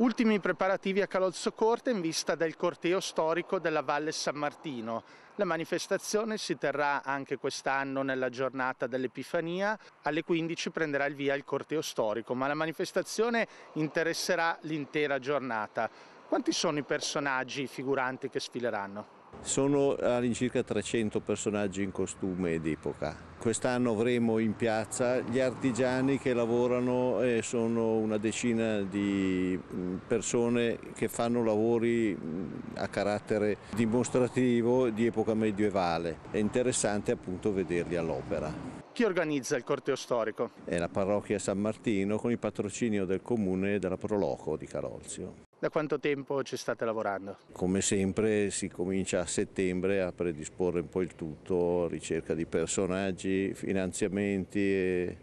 Ultimi preparativi a Calozzo Corte in vista del corteo storico della Valle San Martino. La manifestazione si terrà anche quest'anno nella giornata dell'Epifania. Alle 15 prenderà il via il corteo storico, ma la manifestazione interesserà l'intera giornata. Quanti sono i personaggi figuranti che sfileranno? Sono all'incirca 300 personaggi in costume d'epoca. Quest'anno avremo in piazza gli artigiani che lavorano e sono una decina di mm, persone che fanno lavori mm, a carattere dimostrativo di epoca medievale. È interessante appunto vederli all'opera. Chi organizza il corteo storico? È la parrocchia San Martino con il patrocinio del comune e della Proloco di Carolzio. Da quanto tempo ci state lavorando? Come sempre si comincia a settembre a predisporre un po' il tutto, ricerca di personaggi, finanziamenti e,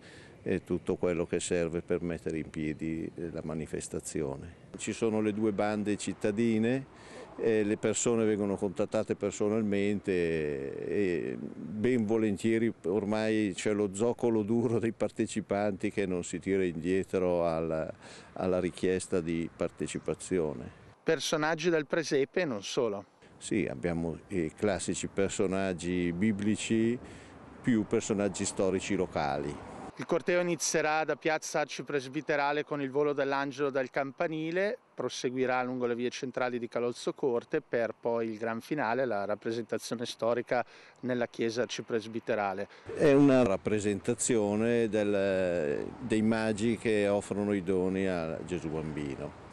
e, tutto quello che serve per mettere in piedi eh, la manifestazione. Ci sono le due bande cittadine eh, le persone vengono contattate personalmente e ben volentieri ormai c'è lo zoccolo duro dei partecipanti che non si tira indietro alla, alla richiesta di partecipazione. Personaggi del presepe e non solo. Sì, abbiamo i classici personaggi biblici più personaggi storici locali. Il corteo inizierà da piazza arcipresbiterale con il volo dell'angelo dal campanile, proseguirà lungo le vie centrali di Calolzo Corte per poi il gran finale, la rappresentazione storica nella chiesa arcipresbiterale. È una rappresentazione del, dei magi che offrono i doni a Gesù Bambino.